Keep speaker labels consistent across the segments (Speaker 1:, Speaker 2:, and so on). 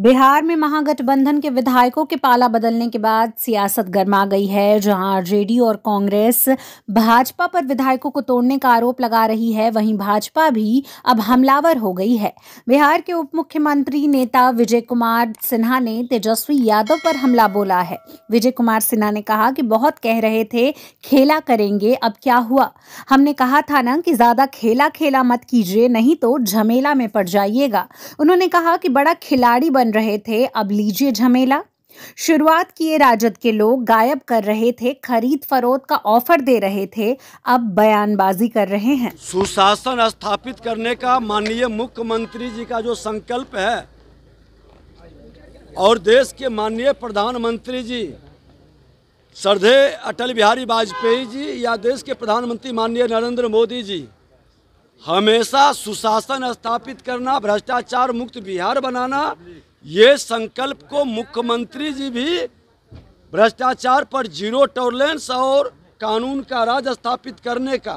Speaker 1: बिहार में महागठबंधन के विधायकों के पाला बदलने के बाद सियासत गर्मा गई है जहां आरजेडी और कांग्रेस भाजपा पर विधायकों को तोड़ने का आरोप लगा रही है वहीं भाजपा भी अब हमलावर हो गई है बिहार के उप मुख्यमंत्री नेता विजय कुमार सिन्हा ने तेजस्वी यादव पर हमला बोला है विजय कुमार सिन्हा ने कहा कि बहुत कह रहे थे खेला करेंगे अब क्या हुआ हमने कहा था ना कि ज्यादा खेला खेला मत कीजिए नहीं तो झमेला में पड़ जाइएगा उन्होंने कहा कि बड़ा खिलाड़ी बन रहे थे अब लीजिए झमेला शुरुआत किए राजद के लोग गायब कर रहे थे खरीद फरोख्त का ऑफर दे रहे थे अब बयानबाजी कर रहे हैं
Speaker 2: सुशासन स्थापित करने का माननीय मुख्यमंत्री जी का जो संकल्प है और देश के माननीय प्रधानमंत्री जी श्रद्धे अटल बिहारी वाजपेयी जी या देश के प्रधानमंत्री माननीय नरेंद्र मोदी जी हमेशा सुशासन स्थापित करना भ्रष्टाचार मुक्त बिहार बनाना ये संकल्प को मुख्यमंत्री जी भी भ्रष्टाचार पर जीरो टॉलरेंस और कानून का राज स्थापित करने का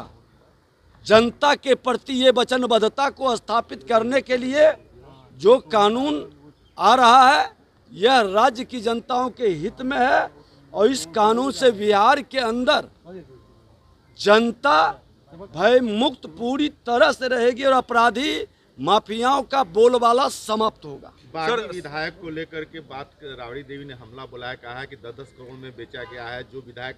Speaker 2: जनता के प्रति ये वचनबद्धता को स्थापित करने के लिए जो कानून आ रहा है यह राज्य की जनताओं के हित में है और इस कानून से बिहार के अंदर जनता भय मुक्त पूरी तरह से रहेगी और अपराधी माफियाओं का बोलबाला समाप्त होगा सर विधायक को लेकर के बात रावड़ी देवी ने हमला बुलाया कहा कि दस दस करोड़ में बेचा गया है जो विधायक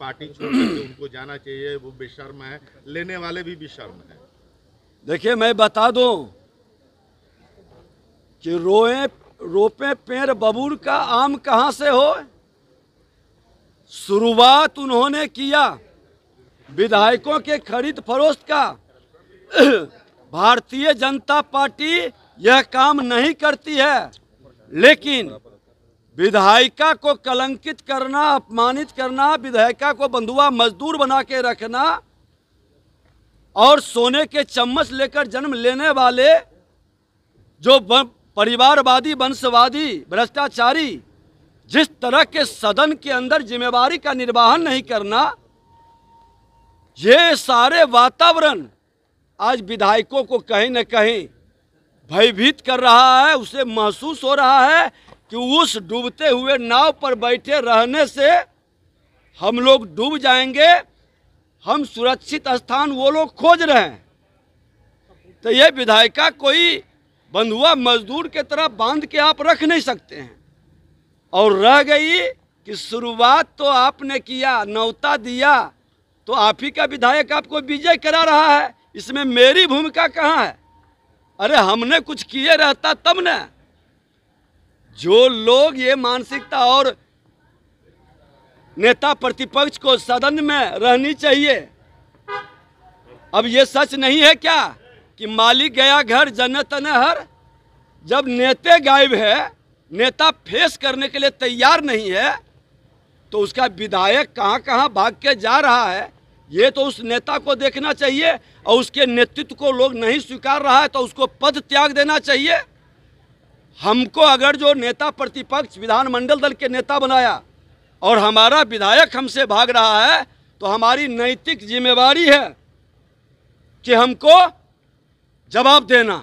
Speaker 2: पार्टी छोड़ उनको जाना चाहिए वो बेशर्म है लेने वाले भी बेशर्म है देखिए मैं बता दूं कि रोए रोपे पेड़ बबूर का आम कहां से हो शुरुआत उन्होंने किया विधायकों के खरीद फरोख्त का भारतीय जनता पार्टी यह काम नहीं करती है लेकिन विधायिका को कलंकित करना अपमानित करना विधायिका को बंधुआ मजदूर बना के रखना और सोने के चम्मच लेकर जन्म लेने वाले जो परिवारवादी वंशवादी भ्रष्टाचारी जिस तरह के सदन के अंदर जिम्मेवारी का निर्वाहन नहीं करना ये सारे वातावरण आज विधायकों को कहीं ना कहीं भयभीत कर रहा है उसे महसूस हो रहा है कि उस डूबते हुए नाव पर बैठे रहने से हम लोग डूब जाएंगे हम सुरक्षित स्थान वो लोग खोज रहे हैं तो ये विधायिका कोई बंधुआ मजदूर के तरह बांध के आप रख नहीं सकते हैं और रह गई कि शुरुआत तो आपने किया नौता दिया तो आप ही का विधायक आपको विजय करा रहा है इसमें मेरी भूमिका कहाँ है अरे हमने कुछ किए रहता तब न जो लोग ये मानसिकता और नेता प्रतिपक्ष को सदन में रहनी चाहिए अब ये सच नहीं है क्या कि मालिक गया घर जन्नत हर जब नेते गायब है नेता फेस करने के लिए तैयार नहीं है तो उसका विधायक कहाँ कहाँ भाग के जा रहा है ये तो उस नेता को देखना चाहिए और उसके नेतृत्व को लोग नहीं स्वीकार रहा है तो उसको पद त्याग देना चाहिए हमको अगर जो नेता प्रतिपक्ष विधानमंडल दल के नेता बनाया और हमारा विधायक हमसे भाग रहा है तो हमारी नैतिक जिम्मेवारी है कि हमको जवाब देना